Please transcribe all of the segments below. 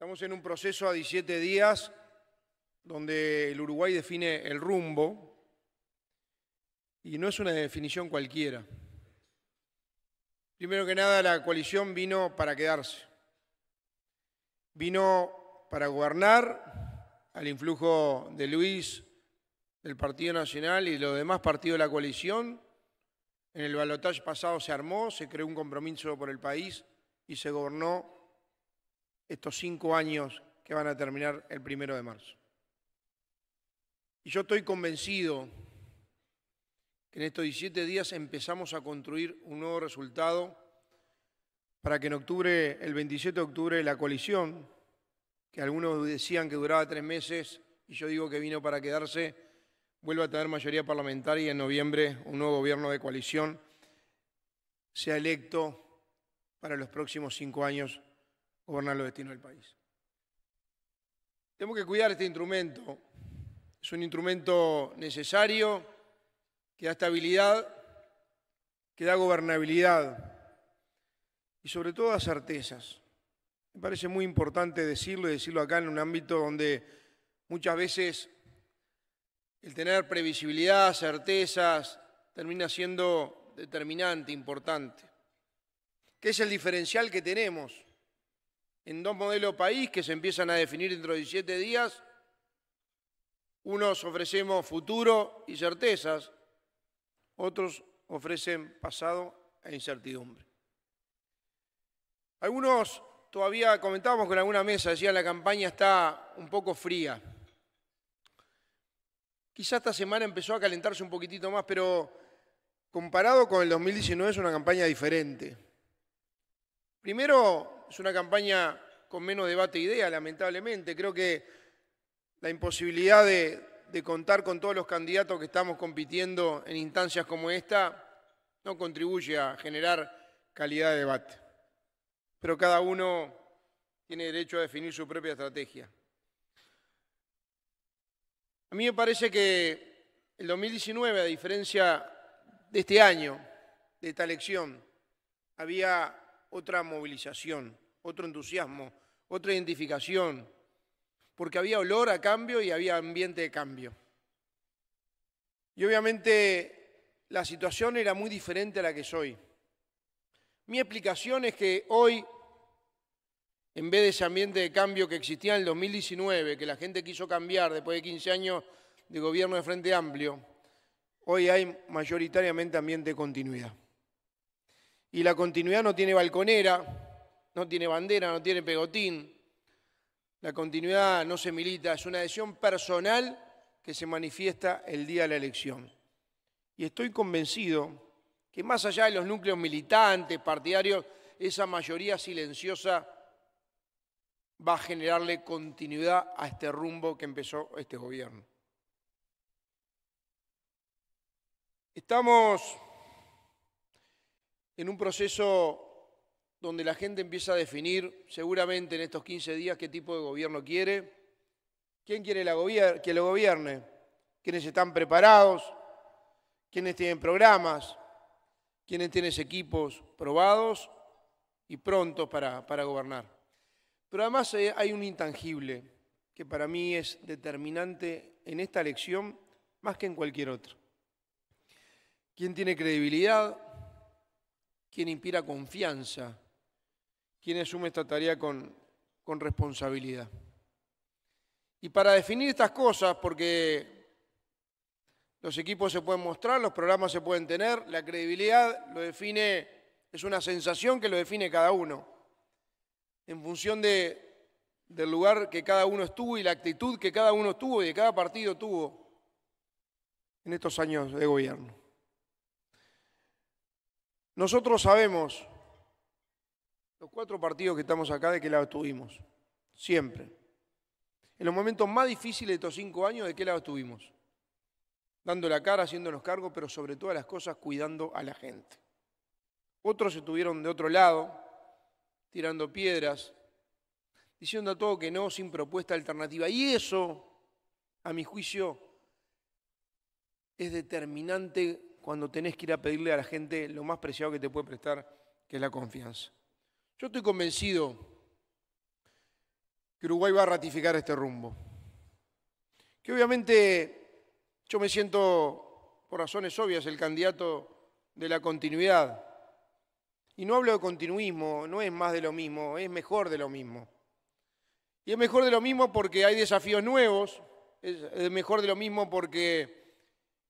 Estamos en un proceso a 17 días donde el Uruguay define el rumbo y no es una definición cualquiera. Primero que nada, la coalición vino para quedarse. Vino para gobernar al influjo de Luis, del Partido Nacional y los demás partidos de la coalición. En el balotaje pasado se armó, se creó un compromiso por el país y se gobernó estos cinco años que van a terminar el primero de marzo. Y yo estoy convencido que en estos 17 días empezamos a construir un nuevo resultado para que en octubre, el 27 de octubre, la coalición, que algunos decían que duraba tres meses, y yo digo que vino para quedarse, vuelva a tener mayoría parlamentaria y en noviembre un nuevo gobierno de coalición sea electo para los próximos cinco años gobernar los destinos del país. Tenemos que cuidar este instrumento. Es un instrumento necesario que da estabilidad, que da gobernabilidad y sobre todo da certezas. Me parece muy importante decirlo y decirlo acá en un ámbito donde muchas veces el tener previsibilidad, certezas, termina siendo determinante, importante. ¿Qué es el diferencial que tenemos? en dos modelos país que se empiezan a definir dentro de 17 días. Unos ofrecemos futuro y certezas, otros ofrecen pasado e incertidumbre. Algunos, todavía comentábamos con alguna mesa, decían la campaña está un poco fría. Quizá esta semana empezó a calentarse un poquitito más, pero comparado con el 2019 es una campaña diferente. Primero, es una campaña con menos debate e idea, lamentablemente. Creo que la imposibilidad de, de contar con todos los candidatos que estamos compitiendo en instancias como esta no contribuye a generar calidad de debate. Pero cada uno tiene derecho a definir su propia estrategia. A mí me parece que el 2019, a diferencia de este año, de esta elección, había otra movilización, otro entusiasmo, otra identificación, porque había olor a cambio y había ambiente de cambio. Y obviamente la situación era muy diferente a la que soy. Mi explicación es que hoy, en vez de ese ambiente de cambio que existía en el 2019, que la gente quiso cambiar después de 15 años de gobierno de Frente Amplio, hoy hay mayoritariamente ambiente de continuidad y la continuidad no tiene balconera, no tiene bandera, no tiene pegotín. La continuidad no se milita, es una adhesión personal que se manifiesta el día de la elección. Y estoy convencido que más allá de los núcleos militantes, partidarios, esa mayoría silenciosa va a generarle continuidad a este rumbo que empezó este gobierno. Estamos en un proceso donde la gente empieza a definir seguramente en estos 15 días qué tipo de gobierno quiere, quién quiere que lo gobierne, quiénes están preparados, quiénes tienen programas, quiénes tienen equipos probados y prontos para, para gobernar. Pero además eh, hay un intangible que para mí es determinante en esta elección más que en cualquier otra. ¿Quién tiene credibilidad? quien inspira confianza, quien asume esta tarea con, responsabilidad. Y para definir estas cosas, porque los equipos se pueden mostrar, los programas se pueden tener, la credibilidad lo define, es una sensación que lo define cada uno, en función del lugar que cada uno estuvo y la actitud que cada uno tuvo y de cada partido tuvo en estos años de gobierno. Nosotros sabemos, los cuatro partidos que estamos acá, de qué lado estuvimos. Siempre. En los momentos más difíciles de estos cinco años, ¿de qué lado estuvimos? Dando la cara, haciéndonos cargo, pero sobre todas las cosas, cuidando a la gente. Otros estuvieron de otro lado, tirando piedras, diciendo a todo que no, sin propuesta alternativa. Y eso, a mi juicio, es determinante cuando tenés que ir a pedirle a la gente lo más preciado que te puede prestar, que es la confianza. Yo estoy convencido que Uruguay va a ratificar este rumbo. Que obviamente yo me siento, por razones obvias, el candidato de la continuidad. Y no hablo de continuismo, no es más de lo mismo, es mejor de lo mismo. Y es mejor de lo mismo porque hay desafíos nuevos, es mejor de lo mismo porque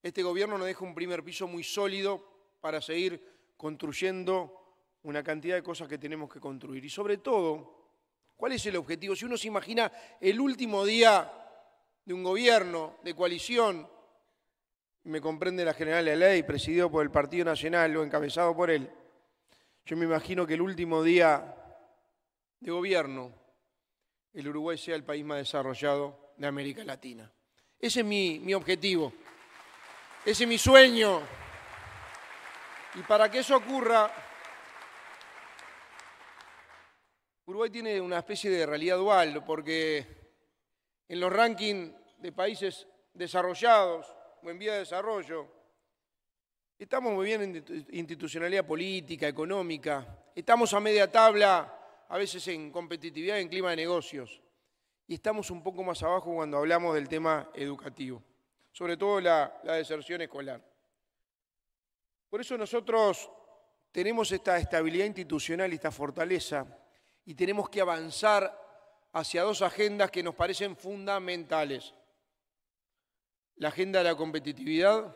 este gobierno nos deja un primer piso muy sólido para seguir construyendo una cantidad de cosas que tenemos que construir. Y sobre todo, ¿cuál es el objetivo? Si uno se imagina el último día de un gobierno de coalición, me comprende la general de Ley, presidido por el Partido Nacional o encabezado por él, yo me imagino que el último día de gobierno el Uruguay sea el país más desarrollado de América Latina. Ese es mi, mi objetivo. Ese es mi sueño. Y para que eso ocurra, Uruguay tiene una especie de realidad dual, porque en los rankings de países desarrollados o en vía de desarrollo, estamos muy bien en institucionalidad política, económica, estamos a media tabla, a veces en competitividad, en clima de negocios, y estamos un poco más abajo cuando hablamos del tema educativo sobre todo la, deserción escolar. Por eso nosotros tenemos esta estabilidad institucional y esta fortaleza y tenemos que avanzar hacia dos agendas que nos parecen fundamentales. La agenda de la competitividad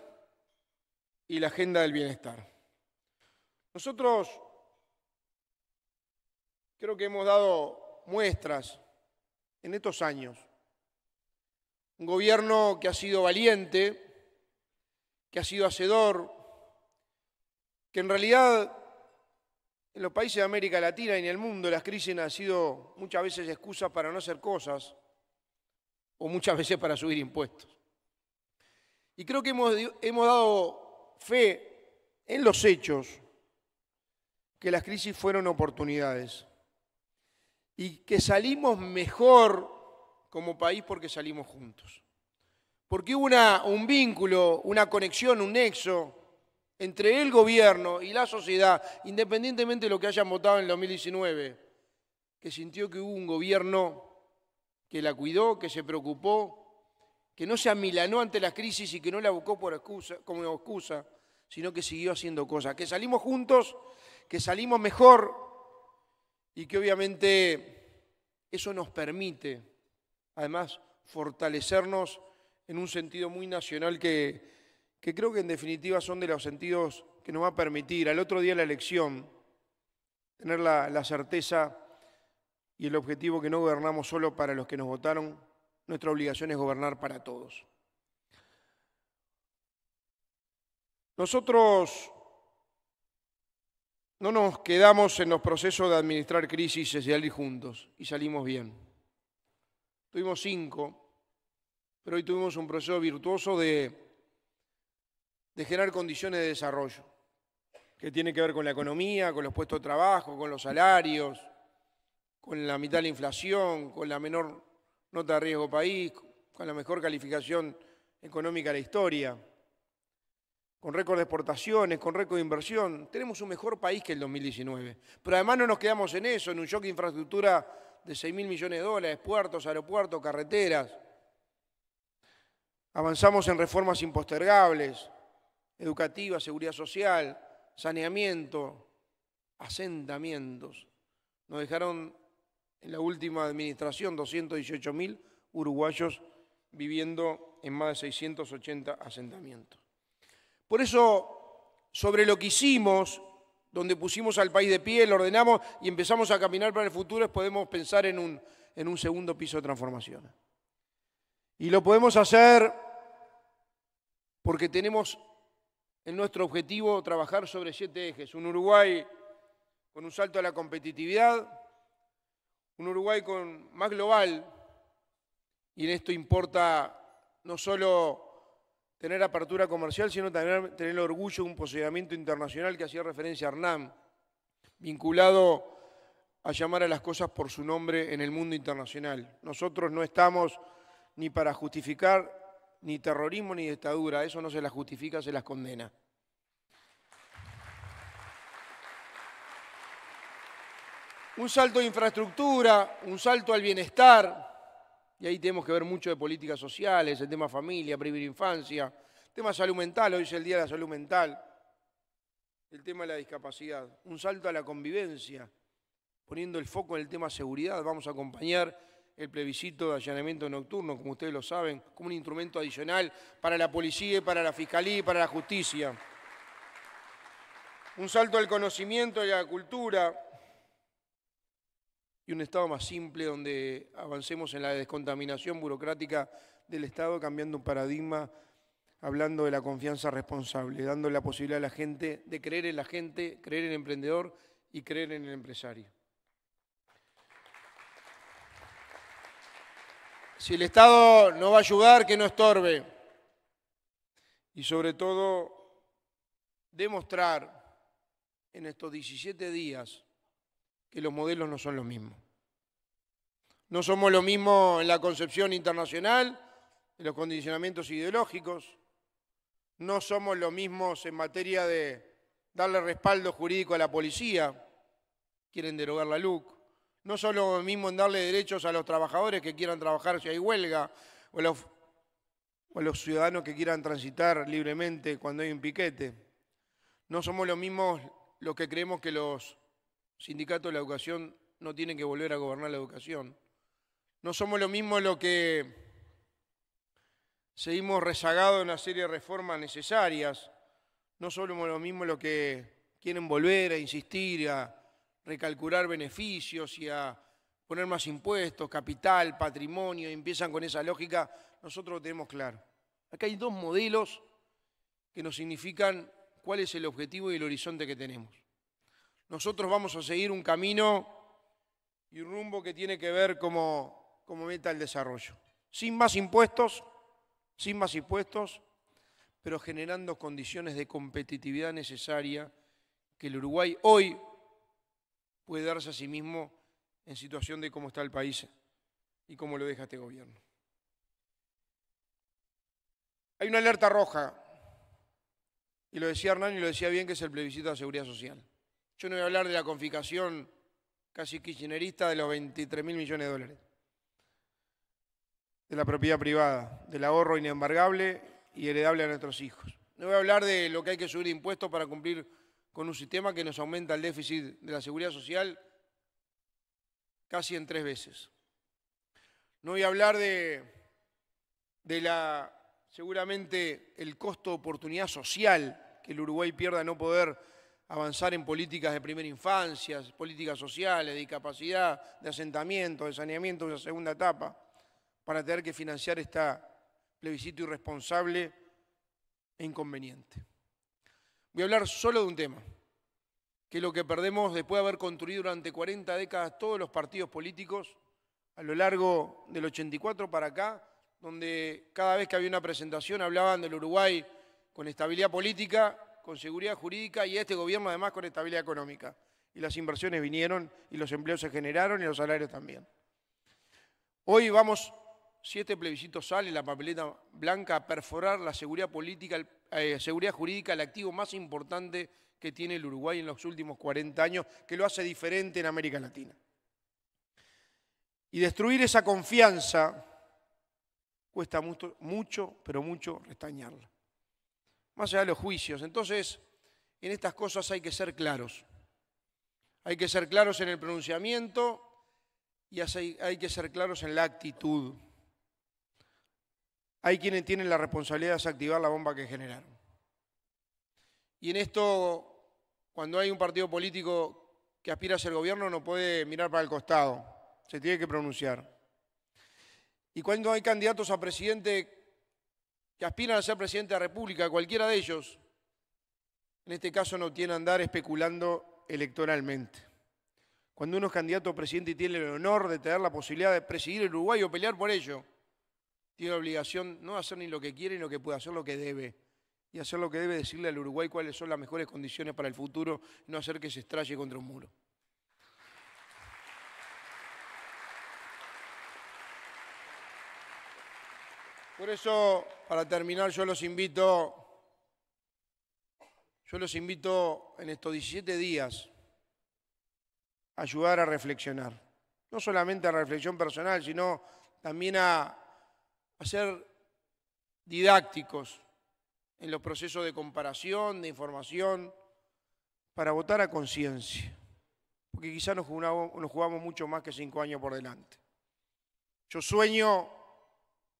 y la agenda del bienestar. Nosotros creo que hemos dado muestras en estos años un gobierno que ha sido valiente, que ha sido hacedor, que en realidad en los países de América Latina y en el mundo las crisis han sido muchas veces excusas para no hacer cosas o muchas veces para subir impuestos. Y creo que hemos, hemos dado fe en los hechos que las crisis fueron oportunidades y que salimos mejor como país porque salimos juntos. Porque hubo un vínculo, una conexión, un nexo entre el gobierno y la sociedad, independientemente de lo que hayan votado en 2019, que sintió que hubo un gobierno que la cuidó, que se preocupó, que no se amilanó ante la crisis y que no la buscó por excusa, como excusa, sino que siguió haciendo cosas, que salimos juntos, que salimos mejor y que obviamente eso nos permite además fortalecernos en un sentido muy nacional que, creo que en definitiva son de los sentidos que nos va a permitir al otro día la elección tener la, la certeza y el objetivo que no gobernamos solo para los que nos votaron, nuestra obligación es gobernar para todos. Nosotros no nos quedamos en los procesos de administrar crisis y salir juntos, y salimos bien. Tuvimos cinco, pero hoy tuvimos un proceso virtuoso de, generar condiciones de desarrollo, que tiene que ver con la economía, con los puestos de trabajo, con los salarios, con la mitad de la inflación, con la menor nota de riesgo país, con la mejor calificación económica de la historia, con récord de exportaciones, con récord de inversión. Tenemos un mejor país que el 2019. Pero además no nos quedamos en eso, en un shock de infraestructura de 6 mil millones de dólares, puertos, aeropuertos, carreteras. Avanzamos en reformas impostergables, educativa, seguridad social, saneamiento, asentamientos. Nos dejaron en la última administración 218 mil uruguayos viviendo en más de 680 asentamientos. Por eso, sobre lo que hicimos donde pusimos al país de pie, lo ordenamos y empezamos a caminar para el futuro, podemos pensar en un, segundo piso de transformación. Y lo podemos hacer porque tenemos en nuestro objetivo trabajar sobre siete ejes. Un Uruguay con un salto a la competitividad, un Uruguay con, más global, y en esto importa no solo tener apertura comercial, sino tener, tener el orgullo de un poseedamiento internacional que hacía referencia a Hernán, vinculado a llamar a las cosas por su nombre en el mundo internacional. Nosotros no estamos ni para justificar ni terrorismo ni dictadura, eso no se las justifica, se las condena. Un salto de infraestructura, un salto al bienestar, y ahí tenemos que ver mucho de políticas sociales, el tema familia, previr infancia, tema salud mental, hoy es el Día de la Salud Mental, el tema de la discapacidad, un salto a la convivencia, poniendo el foco en el tema seguridad, vamos a acompañar el plebiscito de allanamiento nocturno, como ustedes lo saben, como un instrumento adicional para la policía, para la fiscalía y para la justicia. Un salto al conocimiento y a la cultura, y un Estado más simple donde avancemos en la descontaminación burocrática del Estado, cambiando un paradigma, hablando de la confianza responsable, dando la posibilidad a la gente de creer en la gente, creer en el emprendedor y creer en el empresario. Si el Estado no va a ayudar, que no estorbe. Y sobre todo, demostrar en estos 17 días que los modelos no son los mismos. No somos lo mismo en la concepción internacional, en los condicionamientos ideológicos, no somos los mismos en materia de darle respaldo jurídico a la policía, quieren derogar la LUC, no somos solo mismo en darle derechos a los trabajadores que quieran trabajar si hay huelga, o a, los, o los, ciudadanos que quieran transitar libremente cuando hay un piquete. No somos los mismos los que creemos que los Sindicato de la educación no tiene que volver a gobernar la educación. No somos lo mismo lo que seguimos rezagados en una serie de reformas necesarias. No somos lo mismo lo que quieren volver a insistir, a recalcular beneficios y a poner más impuestos, capital, patrimonio, empiezan con esa lógica. Nosotros lo tenemos claro. Acá hay dos modelos que nos significan cuál es el objetivo y el horizonte que tenemos nosotros vamos a seguir un camino y un rumbo que tiene que ver como, como meta el desarrollo. Sin más impuestos, sin más impuestos, pero generando condiciones de competitividad necesaria que el Uruguay hoy puede darse a sí mismo en situación de cómo está el país y cómo lo deja este gobierno. Hay una alerta roja, y lo decía Hernán y lo decía bien, que es el plebiscito de seguridad social. Yo no voy a hablar de la confiscación casi kirchnerista de los 23 mil millones de dólares, de la propiedad privada, del ahorro inembargable y heredable a nuestros hijos. No voy a hablar de lo que hay que subir impuestos para cumplir con un sistema que nos aumenta el déficit de la seguridad social casi en tres veces. No voy a hablar de, de la seguramente el costo de oportunidad social que el Uruguay pierda no poder avanzar en políticas de primera infancia, políticas sociales, de discapacidad, de asentamiento, de saneamiento, la segunda etapa, para tener que financiar este plebiscito irresponsable e inconveniente. Voy a hablar solo de un tema, que es lo que perdemos después de haber construido durante 40 décadas todos los partidos políticos a lo largo del 84 para acá, donde cada vez que había una presentación hablaban del Uruguay con estabilidad política con seguridad jurídica y este gobierno además con estabilidad económica. Y las inversiones vinieron y los empleos se generaron y los salarios también. Hoy vamos, siete plebiscitos plebiscito sale, la papeleta blanca, a perforar la seguridad, política, eh, seguridad jurídica, el activo más importante que tiene el Uruguay en los últimos 40 años, que lo hace diferente en América Latina. Y destruir esa confianza cuesta mucho, mucho pero mucho restañarla más allá de los juicios. Entonces, en estas cosas hay que ser claros. Hay que ser claros en el pronunciamiento y hay que ser claros en la actitud. Hay quienes tienen la responsabilidad de desactivar la bomba que generaron. Y en esto, cuando hay un partido político que aspira a ser gobierno, no puede mirar para el costado, se tiene que pronunciar. Y cuando hay candidatos a presidente que aspiran a ser presidente de la República, cualquiera de ellos, en este caso no tiene andar especulando electoralmente. Cuando uno es candidato a presidente y tiene el honor de tener la posibilidad de presidir el Uruguay o pelear por ello, tiene la obligación no hacer ni lo que quiere ni lo que puede, hacer lo que debe. Y hacer lo que debe decirle al Uruguay cuáles son las mejores condiciones para el futuro, no hacer que se estralle contra un muro. Por eso, para terminar, yo los invito, yo los invito en estos 17 días a ayudar a reflexionar. No solamente a reflexión personal, sino también a, ser didácticos en los procesos de comparación, de información, para votar a conciencia. Porque quizás nos nos jugamos mucho más que cinco años por delante. Yo sueño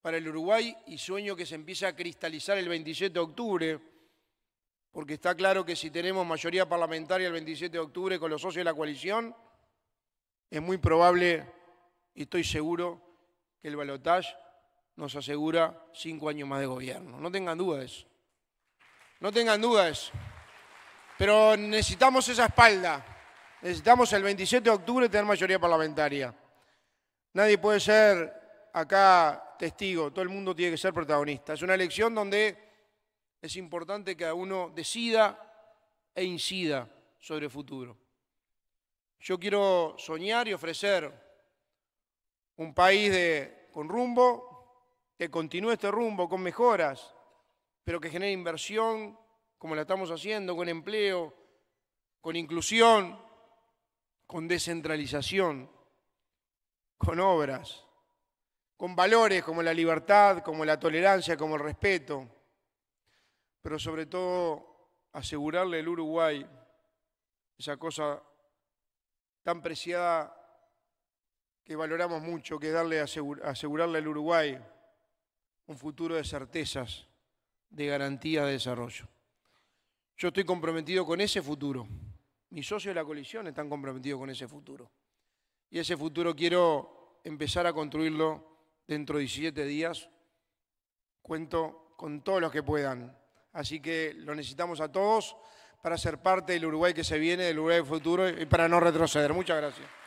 para el Uruguay y sueño que se empiece a cristalizar el 27 de octubre, porque está claro que si tenemos mayoría parlamentaria el 27 de octubre con los socios de la coalición, es muy probable, y estoy seguro, que el balotaje nos asegura cinco años más de gobierno. No tengan dudas, No tengan dudas, Pero necesitamos esa espalda. Necesitamos el 27 de octubre tener mayoría parlamentaria. Nadie puede ser acá testigo, todo el mundo tiene que ser protagonista. Es una elección donde es importante que uno decida e incida sobre el futuro. Yo quiero soñar y ofrecer un país con rumbo, que continúe este rumbo con mejoras, pero que genere inversión, como la estamos haciendo, con empleo, con inclusión, con descentralización, con obras con valores como la libertad, como la tolerancia, como el respeto, pero sobre todo asegurarle al Uruguay esa cosa tan preciada que valoramos mucho, que darle asegurarle al Uruguay un futuro de certezas, de garantía de desarrollo. Yo estoy comprometido con ese futuro. Mis socios de la coalición están comprometidos con ese futuro. Y ese futuro quiero empezar a construirlo dentro de 17 días. Cuento con todos los que puedan. Así que lo necesitamos a todos para ser parte del Uruguay que se viene, del Uruguay futuro y para no retroceder. Muchas gracias.